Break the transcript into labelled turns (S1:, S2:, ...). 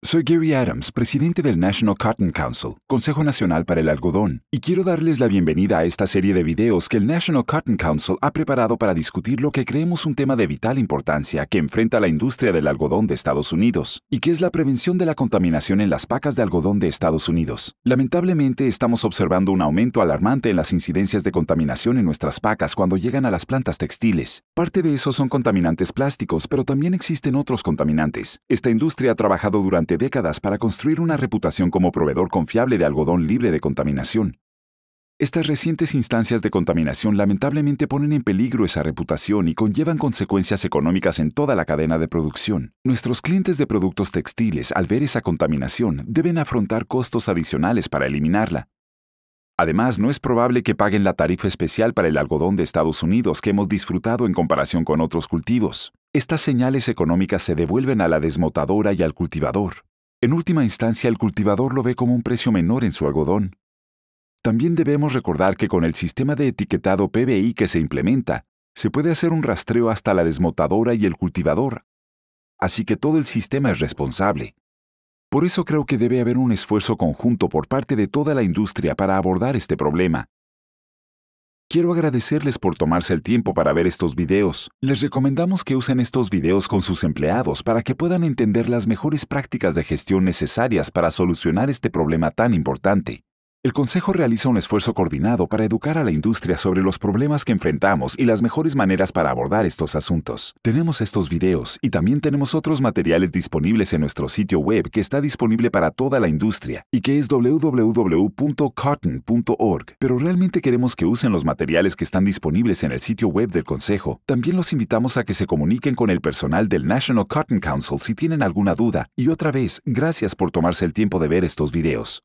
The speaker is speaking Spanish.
S1: Soy Gary Adams, presidente del National Cotton Council, Consejo Nacional para el Algodón, y quiero darles la bienvenida a esta serie de videos que el National Cotton Council ha preparado para discutir lo que creemos un tema de vital importancia que enfrenta la industria del algodón de Estados Unidos, y que es la prevención de la contaminación en las pacas de algodón de Estados Unidos. Lamentablemente, estamos observando un aumento alarmante en las incidencias de contaminación en nuestras pacas cuando llegan a las plantas textiles. Parte de eso son contaminantes plásticos, pero también existen otros contaminantes. Esta industria ha trabajado durante décadas para construir una reputación como proveedor confiable de algodón libre de contaminación. Estas recientes instancias de contaminación lamentablemente ponen en peligro esa reputación y conllevan consecuencias económicas en toda la cadena de producción. Nuestros clientes de productos textiles, al ver esa contaminación, deben afrontar costos adicionales para eliminarla, Además, no es probable que paguen la tarifa especial para el algodón de Estados Unidos que hemos disfrutado en comparación con otros cultivos. Estas señales económicas se devuelven a la desmotadora y al cultivador. En última instancia, el cultivador lo ve como un precio menor en su algodón. También debemos recordar que con el sistema de etiquetado PBI que se implementa, se puede hacer un rastreo hasta la desmotadora y el cultivador, así que todo el sistema es responsable. Por eso creo que debe haber un esfuerzo conjunto por parte de toda la industria para abordar este problema, Quiero agradecerles por tomarse el tiempo para ver estos videos. Les recomendamos que usen estos videos con sus empleados para que puedan entender las mejores prácticas de gestión necesarias para solucionar este problema tan importante. El Consejo realiza un esfuerzo coordinado para educar a la industria sobre los problemas que enfrentamos y las mejores maneras para abordar estos asuntos. Tenemos estos videos y también tenemos otros materiales disponibles en nuestro sitio web que está disponible para toda la industria y que es www.cotton.org. Pero realmente queremos que usen los materiales que están disponibles en el sitio web del Consejo. También los invitamos a que se comuniquen con el personal del National Cotton Council si tienen alguna duda. Y otra vez, gracias por tomarse el tiempo de ver estos videos.